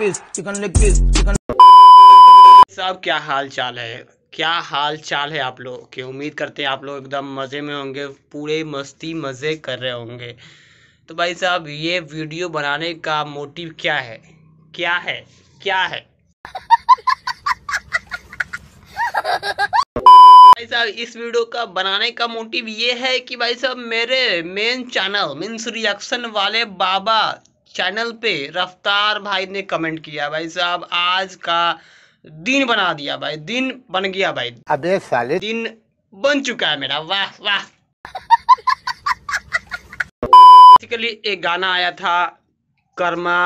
Piece chicken leg piece chicken सब क्या हाल चाल है क्या हाल चाल है आप लोग के उम्मीद करते हैं आप लोग एकदम मज़े में होंगे पूरे मस्ती मज़े कर रहे होंगे तो भाई साहब ये वीडियो बनाने का मोटिव क्या है क्या है क्या है भाई साहब इस वीडियो का बनाने का मोटिव ये है कि भाई साहब मेरे मेन चैनल मीन्स रिएक्शन वाले बाबा चैनल पे रफ्तार भाई ने कमेंट किया भाई साहब आज का दिन बना दिया भाई दिन बन गया भाई अबे साले दिन बन चुका है मेरा वाह वाह बेसिकली एक गाना आया था कर्मा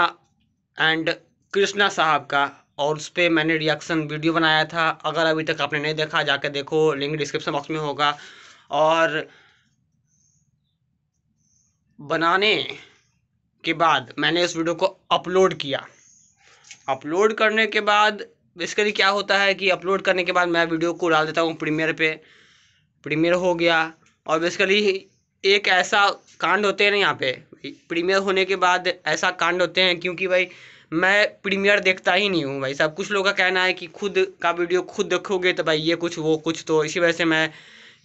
एंड कृष्णा साहब का और उस पर मैंने रिएक्शन वीडियो बनाया था अगर अभी तक आपने नहीं देखा जाके देखो लिंक डिस्क्रिप्शन बॉक्स में होगा और बनाने के बाद मैंने इस वीडियो को अपलोड किया अपलोड करने के बाद बेसिकली क्या होता है कि अपलोड करने के बाद मैं वीडियो को डाल देता हूँ प्रीमियर पे प्रीमियर हो गया और बेसिकली एक ऐसा कांड होते हैं ना यहाँ पे प्रीमियर होने के बाद ऐसा कांड होते हैं क्योंकि भाई मैं प्रीमियर देखता ही नहीं हूँ भाई साहब कुछ लोगों का कहना है कि खुद का वीडियो खुद देखोगे तो भाई ये कुछ वो कुछ तो इसी वजह से मैं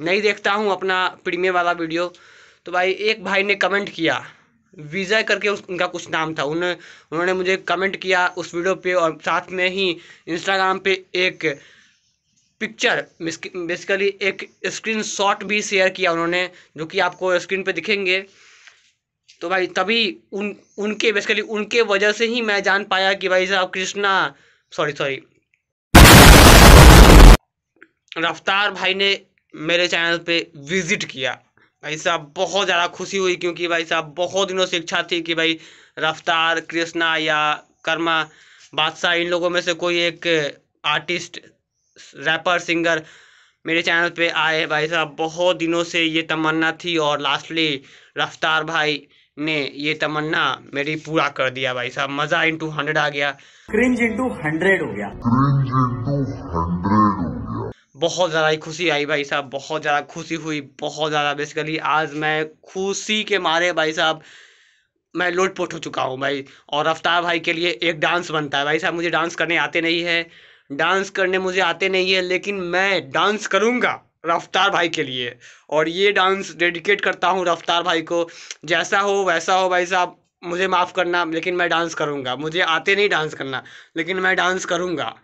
नहीं देखता हूँ अपना प्रीमियर वाला वीडियो तो भाई एक भाई ने कमेंट किया विजय करके उस उनका कुछ नाम था उन्होंने उन्होंने मुझे कमेंट किया उस वीडियो पे और साथ में ही इंस्टाग्राम पे एक पिक्चर बेसिकली एक स्क्रीन शॉट भी शेयर किया उन्होंने जो कि आपको स्क्रीन पे दिखेंगे तो भाई तभी उन उनके बेसिकली उनके वजह से ही मैं जान पाया कि भाई साहब कृष्णा सॉरी सॉरी रफ्तार भाई ने मेरे चैनल पे विजिट किया भाई साहब बहुत ज़्यादा खुशी हुई क्योंकि भाई साहब बहुत दिनों से इच्छा थी कि भाई रफ्तार कृष्णा या कर्मा बादशाह इन लोगों में से कोई एक आर्टिस्ट रैपर सिंगर मेरे चैनल पे आए भाई साहब बहुत दिनों से ये तमन्ना थी और लास्टली रफ्तार भाई ने ये तमन्ना मेरी पूरा कर दिया भाई साहब मजा इंटू हंड्रेड आ गया क्रिंज इंटू हंड्रेड हो गया क्रिंज इंटू हंड्रेड बहुत ज़्यादा ही खुशी आई भाई साहब बहुत ज़्यादा खुशी हुई बहुत ज़्यादा बेसिकली आज मैं खुशी के मारे भाई साहब मैं लोटपोट हो चुका हूँ भाई और रफ्तार भाई के लिए एक डांस बनता है भाई साहब मुझे डांस करने आते नहीं है डांस करने मुझे आते नहीं है लेकिन मैं डांस करूँगा रफ्तार भाई के लिए और ये डांस डेडिकेट करता हूँ रफ्तार भाई को जैसा हो वैसा हो भाई साहब मुझे माफ़ करना लेकिन मैं डांस करूँगा मुझे आते नहीं डांस करना लेकिन मैं डांस करूँगा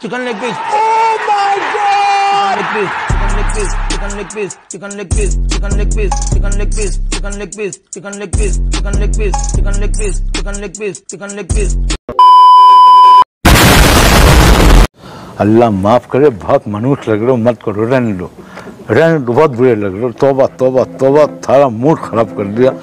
chicken leg piece. Oh my god! Chicken leg piece, chicken leg piece, chicken leg piece, chicken leg piece, chicken leg piece, chicken leg piece, chicken leg piece, chicken leg piece, chicken leg piece, chicken leg piece, chicken leg piece, अल्लाह माफ़ करे बहुत मनूस लग रहे हो मत करो रहने लो रहने लो बहुत बुरे लग रहे हो तोबा तोबा तोबा थारा मूड ख़राब कर दिया